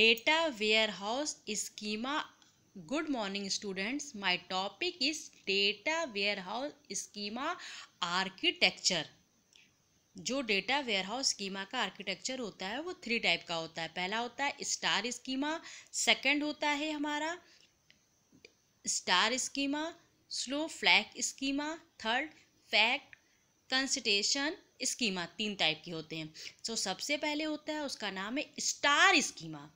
data warehouse schema good morning students my topic is data warehouse schema architecture जो data warehouse schema का architecture होता है वो three type का होता है पहला होता है स्टार स्कीमा सेकंड होता है हमारा star schema slow flag schema third fact constellation schema तीन टाइप के होते हैं सो तो so, सबसे पहले होता है उसका नाम है स्टार स्कीमा